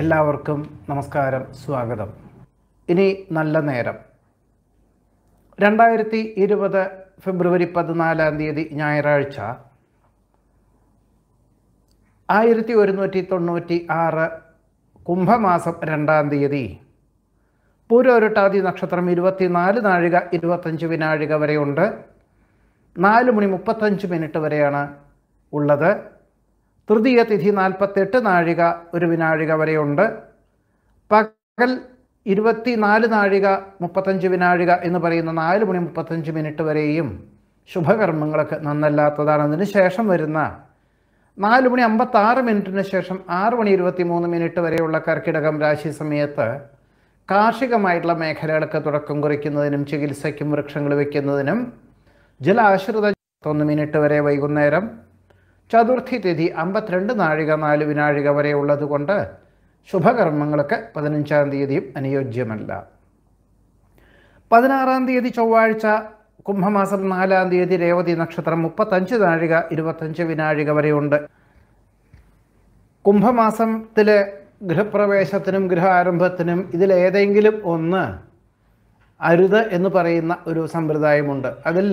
എല്ലാവർക്കും നമസ്കാരം സ്വാഗതം ഇനി നല്ല നേരം രണ്ടായിരത്തി ഇരുപത് ഫെബ്രുവരി പതിനാലാം തീയതി ഞായറാഴ്ച ആയിരത്തി ഒരുന്നൂറ്റി തൊണ്ണൂറ്റി ആറ് കുംഭമാസം രണ്ടാം തീയതി പൂരോരുട്ടാതി നക്ഷത്രം ഇരുപത്തിനാല് നാഴിക ഇരുപത്തഞ്ച് വിനാഴിക വരെയുണ്ട് നാല് മണി മുപ്പത്തഞ്ച് മിനിറ്റ് വരെയാണ് ഉള്ളത് തൃതീയ തിഥി നാൽപ്പത്തെട്ട് നാഴിക ഒരു വിനാഴിക വരെയുണ്ട് പകൽ ഇരുപത്തിനാല് നാഴിക മുപ്പത്തഞ്ച് വിനാഴിക എന്ന് പറയുന്ന നാല് മണി മുപ്പത്തഞ്ച് മിനിറ്റ് വരെയും ശുഭകർമ്മങ്ങളൊക്കെ നന്നല്ലാത്തതാണ് അതിന് ശേഷം വരുന്ന നാല് മണി അമ്പത്താറ് മിനിറ്റിന് ശേഷം ആറ് മണി ഇരുപത്തി മൂന്ന് മിനിറ്റ് വരെയുള്ള കർക്കിടകം രാശി സമയത്ത് കാർഷികമായിട്ടുള്ള മേഖലകളൊക്കെ തുടക്കം കുറിക്കുന്നതിനും ചികിത്സയ്ക്കും വൃക്ഷങ്ങൾ വയ്ക്കുന്നതിനും ജലാശ്രിത ഒന്ന് മിനിറ്റ് വരെ വൈകുന്നേരം ചതുർത്ഥി തിഥി അമ്പത്തിരണ്ട് നാഴിക നാല് വിനാഴിക വരെ ഉള്ളതുകൊണ്ട് ശുഭകർമ്മങ്ങളൊക്കെ പതിനഞ്ചാം തീയതിയും അനുയോജ്യമല്ല പതിനാറാം തീയതി ചൊവ്വാഴ്ച കുംഭമാസം നാലാം തീയതി രേവതി നക്ഷത്രം മുപ്പത്തഞ്ച് നാഴിക ഇരുപത്തഞ്ച് വിനാഴിക വരെയുണ്ട് കുംഭമാസത്തിലെ ഗൃഹപ്രവേശത്തിനും ഗൃഹ ആരംഭത്തിനും ഇതിലേതെങ്കിലും ഒന്ന് അരുത് എന്ന് പറയുന്ന ഒരു സമ്പ്രദായമുണ്ട് അതിൽ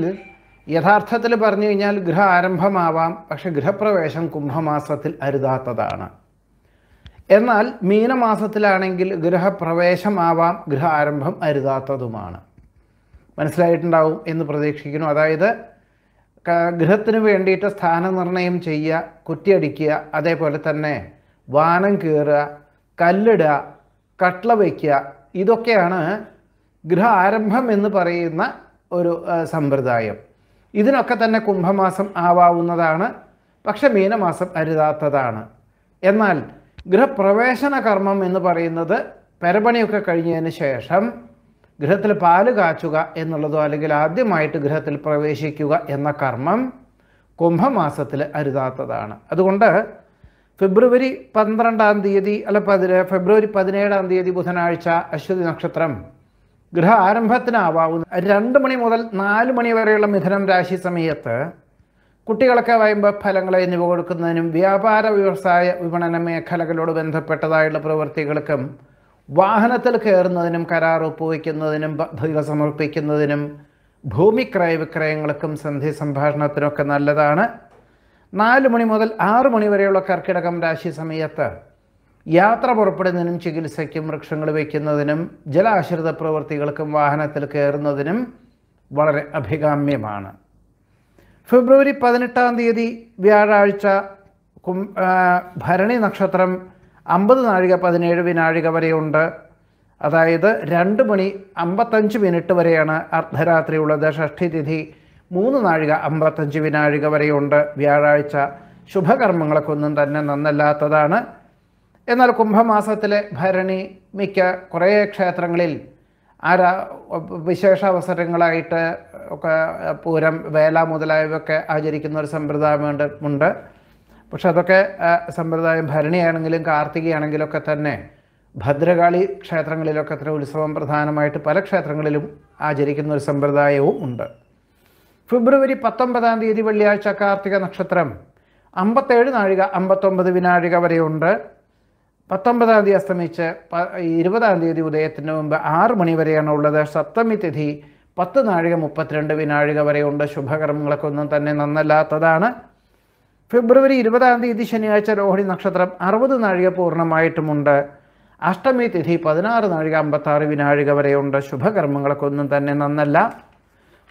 യഥാർത്ഥത്തിൽ പറഞ്ഞു കഴിഞ്ഞാൽ ഗൃഹ ആരംഭമാവാം പക്ഷെ ഗൃഹപ്രവേശം കുംഭമാസത്തിൽ അരുതാത്തതാണ് എന്നാൽ മീനമാസത്തിലാണെങ്കിൽ ഗൃഹപ്രവേശമാവാം ഗൃഹ ആരംഭം അരുതാത്തതുമാണ് മനസ്സിലായിട്ടുണ്ടാവും എന്ന് പ്രതീക്ഷിക്കുന്നു അതായത് ഗൃഹത്തിന് വേണ്ടിയിട്ട് സ്ഥാനനിർണയം ചെയ്യുക കുറ്റിയടിക്കുക അതേപോലെ തന്നെ വാനം കീറുക കല്ലിടുക കട്ട്ള വയ്ക്കുക ഇതൊക്കെയാണ് ഗൃഹ ആരംഭം എന്ന് പറയുന്ന ഒരു സമ്പ്രദായം ഇതിനൊക്കെ തന്നെ കുംഭമാസം ആവാവുന്നതാണ് പക്ഷെ മീനമാസം അരുതാത്തതാണ് എന്നാൽ ഗൃഹപ്രവേശന കർമ്മം എന്ന് പറയുന്നത് പെരപണിയൊക്കെ കഴിഞ്ഞതിന് ശേഷം ഗൃഹത്തിൽ പാല് കാച്ചുക എന്നുള്ളതോ അല്ലെങ്കിൽ ആദ്യമായിട്ട് ഗൃഹത്തിൽ പ്രവേശിക്കുക എന്ന കർമ്മം കുംഭമാസത്തിൽ അരുതാത്തതാണ് അതുകൊണ്ട് ഫെബ്രുവരി പന്ത്രണ്ടാം തീയതി അല്ല പതിന ഫെബ്രുവരി പതിനേഴാം തീയതി ബുധനാഴ്ച അശ്വതി നക്ഷത്രം ഗൃഹ ആരംഭത്തിനാവാവുന്ന രണ്ട് മണി മുതൽ നാല് മണി വരെയുള്ള മിഥുനം രാശി സമയത്ത് കുട്ടികളൊക്കെ വൈമ്പ ഫലങ്ങളെ എന്നിവ കൊടുക്കുന്നതിനും വ്യാപാര വ്യവസായ വിപണന മേഖലകളോട് ബന്ധപ്പെട്ടതായുള്ള പ്രവൃത്തികൾക്കും വാഹനത്തിൽ കയറുന്നതിനും കരാർ ഒപ്പുവയ്ക്കുന്നതിനും പദ്ധതികൾ സമർപ്പിക്കുന്നതിനും ഭൂമി ക്രയവിക്രയങ്ങൾക്കും സന്ധി സംഭാഷണത്തിനൊക്കെ നല്ലതാണ് നാല് മണി മുതൽ ആറ് മണി വരെയുള്ള കർക്കിടകം രാശി സമയത്ത് യാത്ര പുറപ്പെടുന്നതിനും ചികിത്സയ്ക്കും വൃക്ഷങ്ങൾ വയ്ക്കുന്നതിനും ജലാശ്രിത പ്രവൃത്തികൾക്കും വാഹനത്തിൽ കയറുന്നതിനും വളരെ അഭികാമ്യമാണ് ഫെബ്രുവരി പതിനെട്ടാം തീയതി വ്യാഴാഴ്ച കും ഭരണി നക്ഷത്രം അമ്പത് നാഴിക പതിനേഴ് വിനാഴിക വരെയുണ്ട് അതായത് രണ്ട് മണി അമ്പത്തഞ്ച് മിനിറ്റ് വരെയാണ് അർദ്ധരാത്രിയുള്ളത് ഷഷ്ഠി തിഥി മൂന്ന് നാഴിക അമ്പത്തഞ്ച് വിനാഴിക വരെയുണ്ട് വ്യാഴാഴ്ച ഒന്നും തന്നെ നന്നല്ലാത്തതാണ് എന്നാൽ കുംഭമാസത്തിലെ ഭരണി മിക്ക കുറേ ക്ഷേത്രങ്ങളിൽ ആര വിശേഷ അവസരങ്ങളായിട്ട് ഒക്കെ പൂരം വേല മുതലായവയൊക്കെ ആചരിക്കുന്ന ഒരു സമ്പ്രദായം ഉണ്ട് പക്ഷെ അതൊക്കെ സമ്പ്രദായം ഭരണിയാണെങ്കിലും കാർത്തികയാണെങ്കിലൊക്കെ ഒക്കെ തന്നെ ഭദ്രകാളി ക്ഷേത്രങ്ങളിലൊക്കെ അത്ര ഉത്സവം പ്രധാനമായിട്ട് പല ക്ഷേത്രങ്ങളിലും ആചരിക്കുന്ന ഒരു സമ്പ്രദായവും ഉണ്ട് ഫെബ്രുവരി പത്തൊമ്പതാം തീയതി വെള്ളിയാഴ്ച കാർത്തിക നക്ഷത്രം അമ്പത്തേഴ് നാഴിക അമ്പത്തൊമ്പത് വിനാഴിക വരെയുണ്ട് പത്തൊമ്പതാം തീയതി അസ്തമിച്ച് ഇരുപതാം തീയതി ഉദയത്തിന് മുമ്പ് ആറ് മണി വരെയാണ് ഉള്ളത് സപ്തമി തിഥി പത്ത് നാഴിക മുപ്പത്തിരണ്ട് വിനാഴിക വരെയുണ്ട് ശുഭകർമ്മങ്ങളൊക്കെ ഒന്നും തന്നെ നന്നല്ലാത്തതാണ് ഫെബ്രുവരി ഇരുപതാം തീയതി ശനിയാഴ്ച രോഹിണി നക്ഷത്രം അറുപത് നാഴിക പൂർണ്ണമായിട്ടുമുണ്ട് അഷ്ടമി തിഥി പതിനാറ് നാഴിക അമ്പത്താറ് വിനാഴിക വരെയുണ്ട് ശുഭകർമ്മങ്ങളൊക്കെ ഒന്നും തന്നെ നന്നല്ല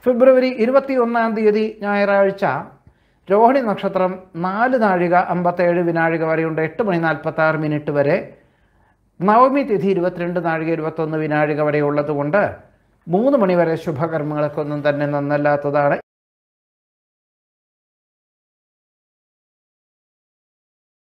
ഫെബ്രുവരി ഇരുപത്തി ഒന്നാം തീയതി ഞായറാഴ്ച രോഹിണി നക്ഷത്രം നാല് നാഴിക അമ്പത്തേഴ് വിനാഴിക വരെയുണ്ട് എട്ട് മണി നാൽപ്പത്തി ആറ് മിനിറ്റ് വരെ നവമി തിഥി ഇരുപത്തിരണ്ട് നാഴിക ഇരുപത്തൊന്ന് വിനാഴിക വരെ ഉള്ളതുകൊണ്ട് മൂന്ന് മണിവരെ ശുഭകർമ്മങ്ങളൊക്കെ ഒന്നും തന്നെ നന്നല്ലാത്തതാണ്